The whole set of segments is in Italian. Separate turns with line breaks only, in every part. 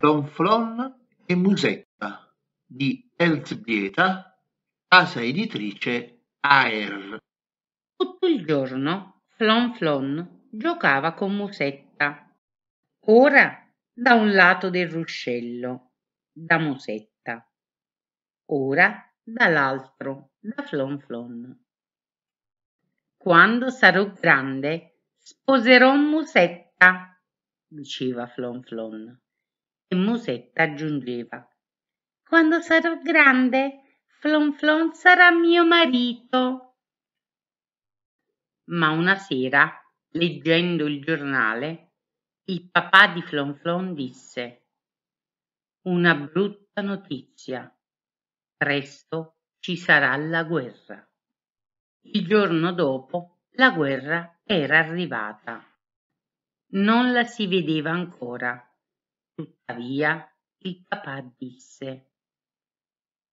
Flonflon e Musetta di Elzbieta, casa editrice AER. Tutto il giorno Flonflon giocava con Musetta. Ora da un lato del ruscello, da Musetta. Ora dall'altro, da Flonflon. Quando sarò grande, sposerò Musetta, diceva Flonflon e Musetta aggiungeva Quando sarò grande, Flon Flon sarà mio marito. Ma una sera, leggendo il giornale, il papà di Flon Flon disse Una brutta notizia. Presto ci sarà la guerra. Il giorno dopo la guerra era arrivata. Non la si vedeva ancora, Tuttavia, il papà disse: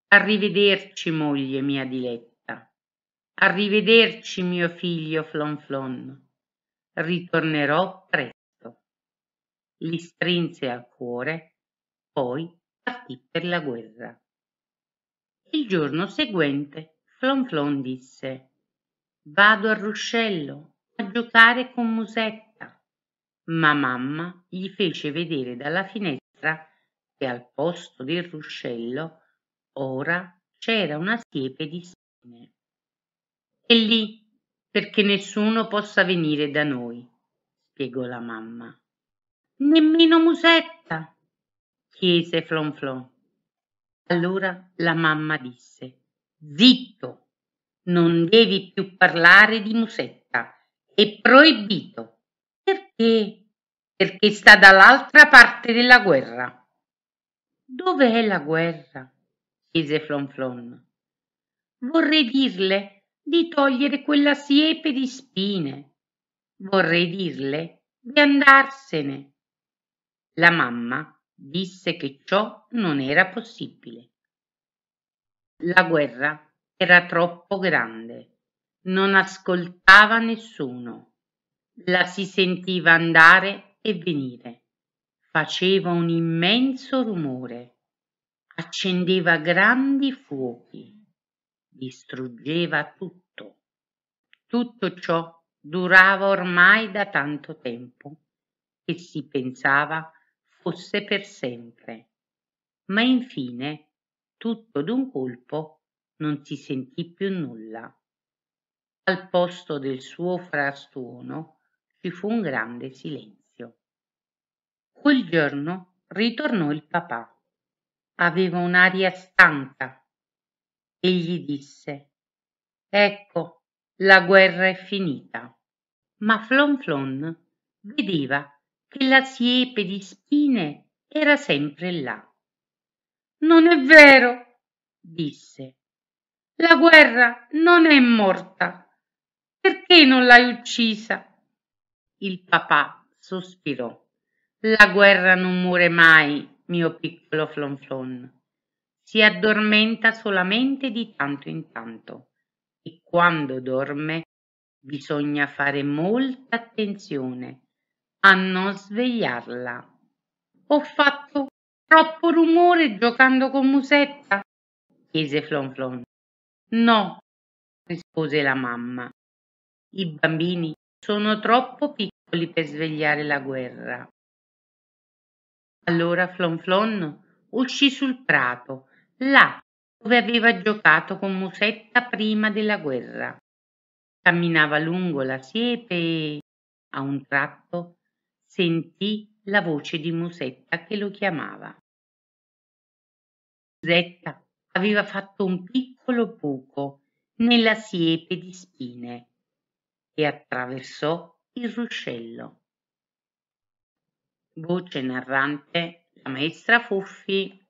Arrivederci, moglie mia diletta. Arrivederci, mio figlio Flonflon. Ritornerò presto. Li strinse al cuore, poi partì per la guerra. Il giorno seguente Flonflon disse Vado a Ruscello a giocare con Musetta ma mamma gli fece vedere dalla finestra che al posto del ruscello ora c'era una siepe di spine. E lì perché nessuno possa venire da noi, spiegò la mamma. Nemmeno Musetta, chiese Flonflon. Allora la mamma disse, zitto, non devi più parlare di Musetta, è proibito. Perché? Perché sta dall'altra parte della guerra. Dov'è la guerra? chiese Flonflon. Vorrei dirle di togliere quella siepe di spine. Vorrei dirle di andarsene. La mamma disse che ciò non era possibile. La guerra era troppo grande, non ascoltava nessuno la si sentiva andare e venire. Faceva un immenso rumore, accendeva grandi fuochi, distruggeva tutto. Tutto ciò durava ormai da tanto tempo che si pensava fosse per sempre. Ma infine, tutto d'un colpo, non si sentì più nulla. Al posto del suo frastuono ci fu un grande silenzio. Quel giorno ritornò il papà. Aveva un'aria stanca e gli disse Ecco, la guerra è finita. Ma Flon Flon vedeva che la siepe di spine era sempre là. Non è vero, disse. La guerra non è morta. Perché non l'hai uccisa? Il papà sospirò. La guerra non muore mai, mio piccolo flonflon. Si addormenta solamente di tanto in tanto e quando dorme bisogna fare molta attenzione a non svegliarla. Ho fatto troppo rumore giocando con Musetta? chiese Flonflon. No, rispose la mamma. I bambini sono troppo piccoli per svegliare la guerra. Allora Flonflon uscì sul prato, là dove aveva giocato con Musetta prima della guerra. Camminava lungo la siepe e, a un tratto, sentì la voce di Musetta che lo chiamava. Musetta aveva fatto un piccolo buco nella siepe di spine e attraversò il ruscello. Voce narrante la maestra Fuffi.